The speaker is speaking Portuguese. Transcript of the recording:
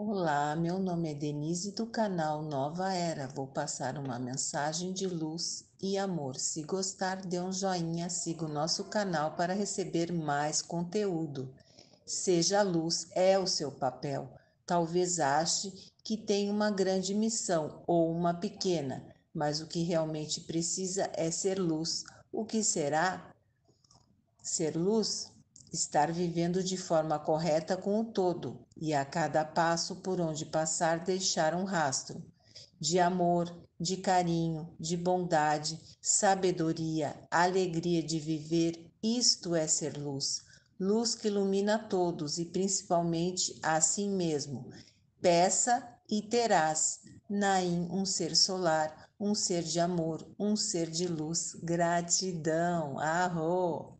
Olá, meu nome é Denise do canal Nova Era. Vou passar uma mensagem de luz e amor. Se gostar, dê um joinha, siga o nosso canal para receber mais conteúdo. Seja luz, é o seu papel. Talvez ache que tem uma grande missão ou uma pequena, mas o que realmente precisa é ser luz. O que será? Ser luz? estar vivendo de forma correta com o todo e a cada passo por onde passar deixar um rastro de amor, de carinho, de bondade, sabedoria, alegria de viver, isto é ser luz. Luz que ilumina a todos e principalmente a si mesmo. Peça e terás, Naim, um ser solar, um ser de amor, um ser de luz. Gratidão. Arro!